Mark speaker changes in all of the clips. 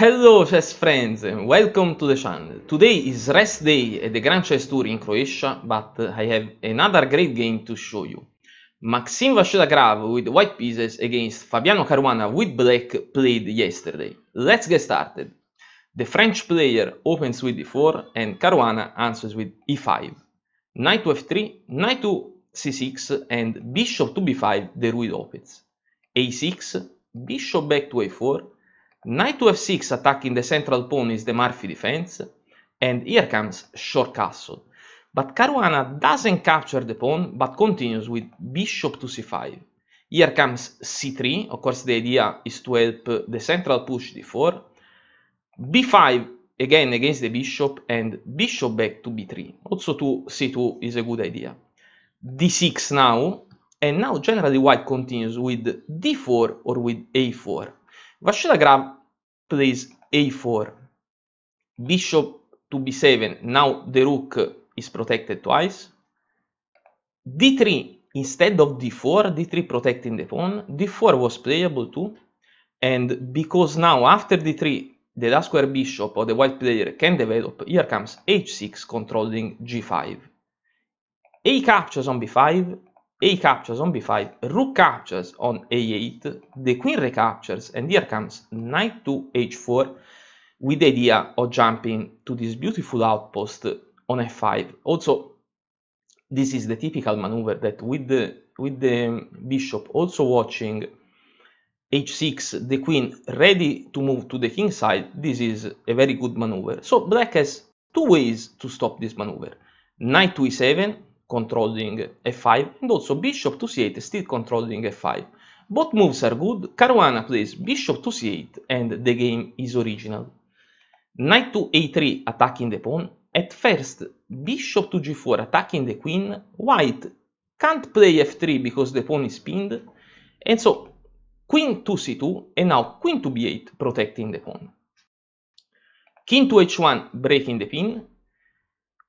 Speaker 1: Hello chess friends, welcome to the channel. Today is rest day at the Grand Chess Tour in Croatia, but I have another great game to show you. Maxim Vashelagrav with white pieces against Fabiano Caruana with black played yesterday. Let's get started. The French player opens with d4 and Caruana answers with e5. Knight to f3, knight to c6 and bishop to b5 the Ruid opens. a6, bishop back to a4, Knight to f6 attacking the central pawn is the Murphy defense, and here comes short castle. But Caruana doesn't capture the pawn, but continues with bishop to c5. Here comes c3, of course the idea is to help the central push d4, b5 again against the bishop, and bishop back to b3. Also to c2 is a good idea. d6 now, and now generally white continues with d4 or with a4. Vashidagram plays a4, bishop to b7, now the rook is protected twice, d3 instead of d4, d3 protecting the pawn, d4 was playable too, and because now after d3 the last square bishop or the white player can develop, here comes h6 controlling g5. A captures on b5, A captures on b5, rook captures on a8, the queen recaptures, and here comes knight to h4 with the idea of jumping to this beautiful outpost on f5. Also, this is the typical maneuver that with the, with the bishop also watching h6, the queen ready to move to the king side, this is a very good maneuver. So black has two ways to stop this maneuver. Knight to e7, controlling f5 and also bishop to c8 still controlling f5. Both moves are good, Caruana plays bishop to c8 and the game is original. Knight to a3 attacking the pawn, at first bishop to g4 attacking the queen, white can't play f3 because the pawn is pinned, and so queen to c2 and now queen to b8 protecting the pawn. King to h1 breaking the pin,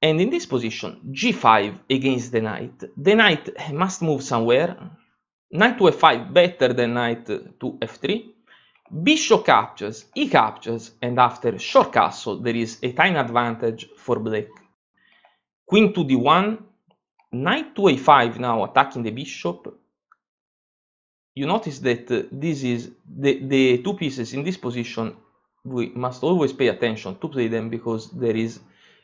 Speaker 1: and in this position, g5 against the knight. The knight must move somewhere. Knight to f5 better than knight to f3. Bishop captures, he captures, and after short castle there is a time advantage for black. Queen to d1, knight to a5 now attacking the bishop. You notice that uh, this is the, the two pieces in this position we must always pay attention to play them because there is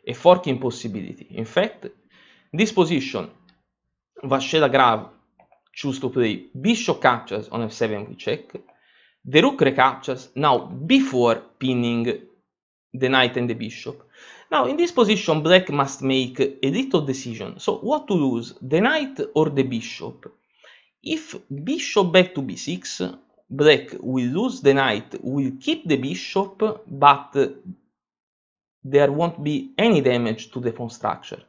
Speaker 1: a forking possibility. In fact, this position, Vasheda Grav choose to play bishop captures on f7 we check, the rook recaptures now before pinning the knight and the bishop. Now in this position black must make a little decision. So what to lose, the knight or the bishop? If bishop back to b6, black will lose the knight, will keep the bishop, but there won't be any damage to the pawn structure.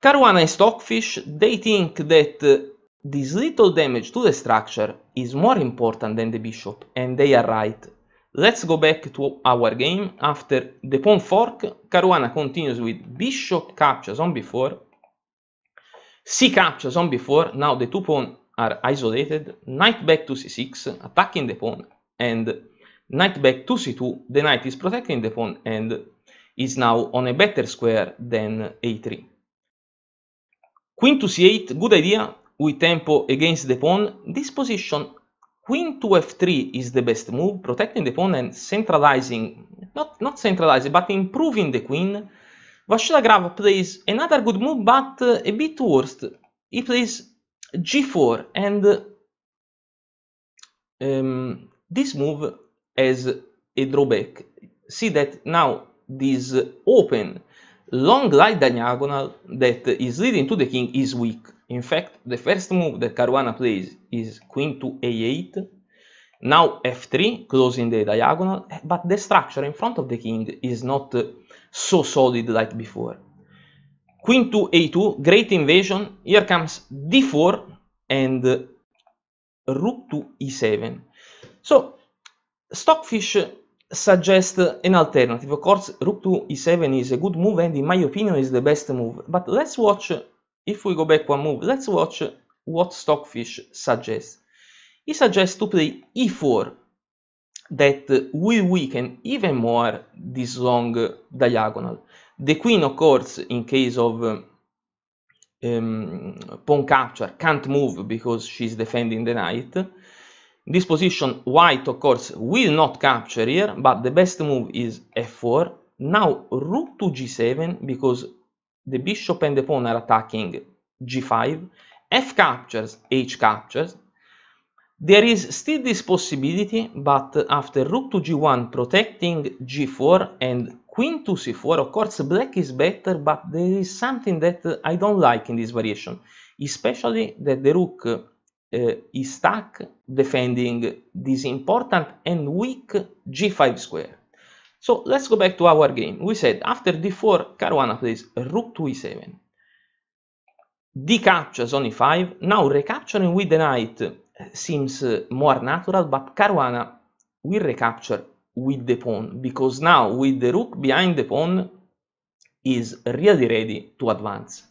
Speaker 1: Caruana and Stockfish, they think that uh, this little damage to the structure is more important than the bishop, and they are right. Let's go back to our game. After the pawn fork, Caruana continues with bishop captures on b4, c captures on b4, now the two pawns are isolated, knight back to c6, attacking the pawn, and knight back to c2, the knight is protecting the pawn and is now on a better square than a3. Queen to c8, good idea, with tempo against the pawn. This position, queen to f3 is the best move, protecting the pawn and centralizing, not, not centralizing, but improving the queen. Vashila Grav plays another good move, but uh, a bit worse. He plays g4, and um, this move has a drawback. See that now this open long light diagonal that is leading to the king is weak. In fact, the first move that Caruana plays is queen to a8, now f3, closing the diagonal, but the structure in front of the king is not so solid like before. Queen to a2, great invasion, here comes d4 and rook to e7. So, Stockfish suggest an alternative. Of course, rook to e7 is a good move and in my opinion is the best move. But let's watch, if we go back one move, let's watch what Stockfish suggests. He suggests to play e4 that will weaken even more this long diagonal. The queen, of course, in case of um, pawn capture, can't move because she's defending the knight. This position white, of course, will not capture here, but the best move is f4. Now rook to g7 because the bishop and the pawn are attacking g5. f captures, h captures. There is still this possibility, but after rook to g1 protecting g4 and queen to c4, of course black is better, but there is something that I don't like in this variation, especially that the rook Eh, is stuck defending this important and weak g5 square. So let's go back to our game. We said after d4, Caruana plays rook to e7. D captures on e5. Now recapturing with the knight seems more natural, but Caruana will recapture with the pawn because now with the rook behind the pawn is really ready to advance.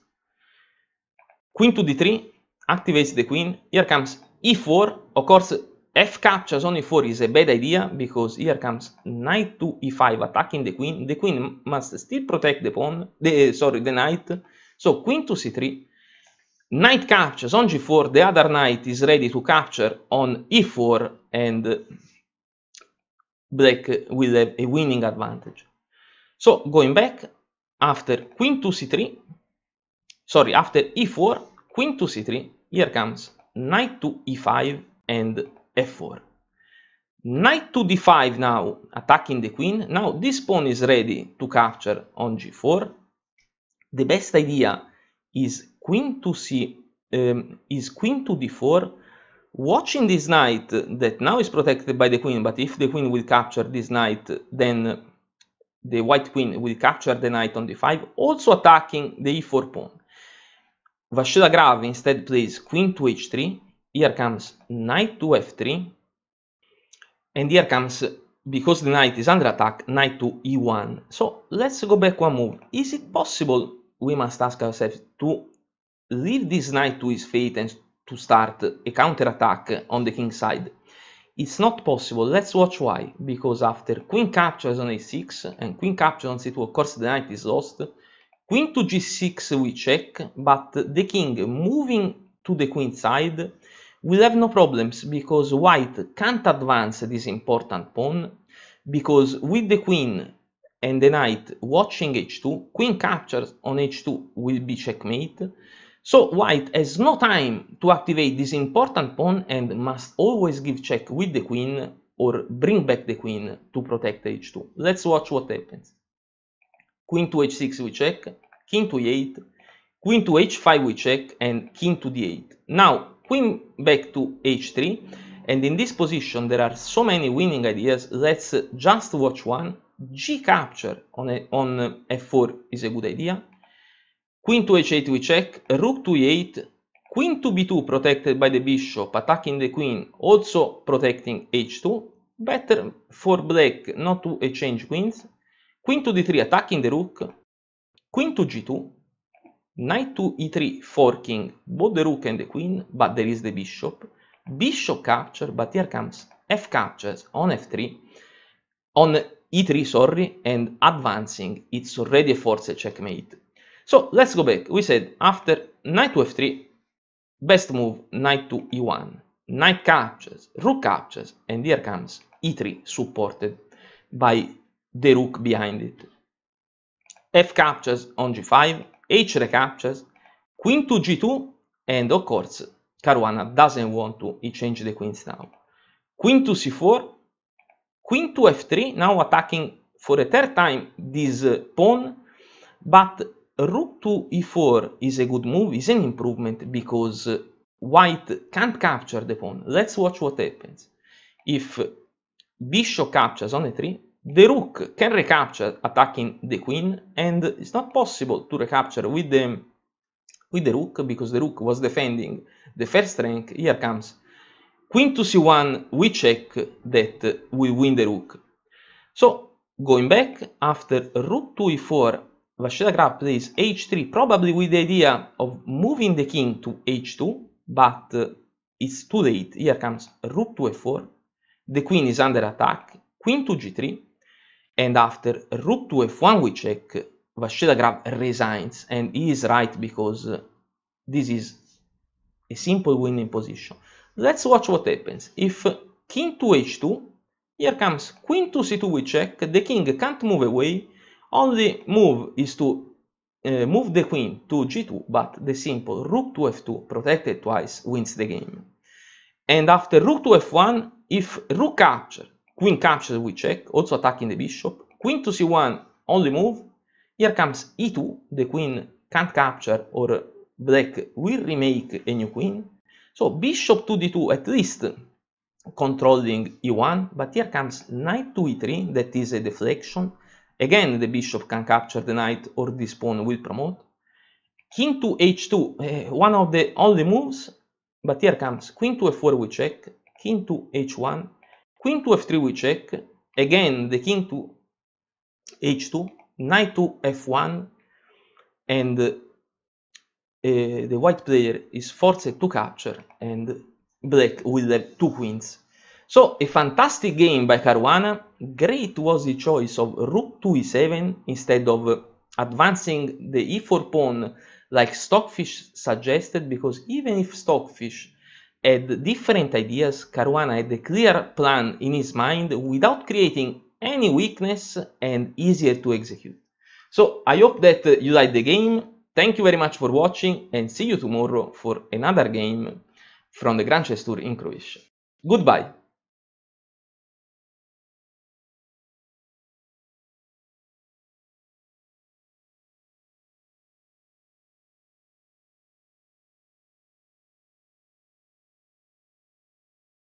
Speaker 1: Queen to d3 activates the queen. Here comes e4. Of course, f captures on e4 is a bad idea because here comes knight to e5 attacking the queen. The queen must still protect the pawn, the, sorry, the knight. So queen to c3. Knight captures on g4. The other knight is ready to capture on e4 and black will have a winning advantage. So going back after queen to c3, sorry, after e4, queen to c3, here comes knight to e5 and f4. Knight to d5 now attacking the queen. Now this pawn is ready to capture on g4. The best idea is queen to c um, is queen to d4 watching this knight that now is protected by the queen but if the queen will capture this knight then the white queen will capture the knight on d5 also attacking the e4 pawn Vashila Grav instead plays queen to h3. Here comes knight to f3. And here comes, because the knight is under attack, knight to e1. So let's go back one move. Is it possible, we must ask ourselves, to leave this knight to his fate and to start a counterattack on the king's side? It's not possible. Let's watch why. Because after queen captures on a6 and queen captures on c2, of course the knight is lost. Queen to g6 we check, but the king moving to the queen side will have no problems because white can't advance this important pawn because with the queen and the knight watching h2, queen captures on h2 will be checkmate. So white has no time to activate this important pawn and must always give check with the queen or bring back the queen to protect h2. Let's watch what happens queen to h6 we check, king to e8, queen to h5 we check, and king to d8. Now, queen back to h3, and in this position there are so many winning ideas, let's just watch one. g capture on, a, on f4 is a good idea. Queen to h8 we check, rook to e8, queen to b2 protected by the bishop, attacking the queen, also protecting h2. Better for black not to exchange queens, Queen to d3 attacking the rook, queen to g2, knight to e3 forking both the rook and the queen, but there is the bishop, bishop capture, but here comes f captures on f3, on e3, sorry, and advancing, it's already a forced checkmate. So let's go back. We said after knight to f3, best move knight to e1, knight captures, rook captures, and here comes e3 supported by the rook behind it. f captures on g5, h recaptures, queen to g2, and of course, Caruana doesn't want to exchange the queens now. Queen to c4, queen to f3, now attacking for a third time this uh, pawn, but rook to e4 is a good move, is an improvement because uh, white can't capture the pawn. Let's watch what happens. If bishop captures on e3, the rook can recapture attacking the queen and it's not possible to recapture with the, with the rook because the rook was defending the first rank. Here comes queen to c1, we check that we win the rook. So going back after rook to e4, Vasheda Grab plays h3 probably with the idea of moving the king to h2 but it's too late. Here comes rook to e 4 the queen is under attack, queen to g3, and after rook to f1 we check, Vasheda Grab resigns and he is right because this is a simple winning position. Let's watch what happens. If king to h2, here comes queen to c2 we check, the king can't move away, only move is to uh, move the queen to g2, but the simple rook to f2, protected twice, wins the game. And after rook to f1, if rook capture Queen captures, we check, also attacking the bishop. Queen to c1, only move. Here comes e2, the queen can't capture or black will remake a new queen. So bishop to d2 at least controlling e1, but here comes knight to e3, that is a deflection. Again, the bishop can capture the knight or this pawn will promote. King to h2, uh, eh, one of the only moves, but here comes queen to f4 we check, king to h1, Queen to f3 we check, again the king to h2, knight to f1, and uh, the white player is forced to capture, and black with the two queens. So, a fantastic game by Caruana, great was the choice of rook to e7 instead of advancing the e4 pawn like Stockfish suggested, because even if Stockfish had different ideas, Caruana had a clear plan in his mind without creating any weakness and easier to execute. So I hope that you liked the game. Thank you very much for watching and see you tomorrow for another game from the Grand Chess Tour in Croatia. Goodbye!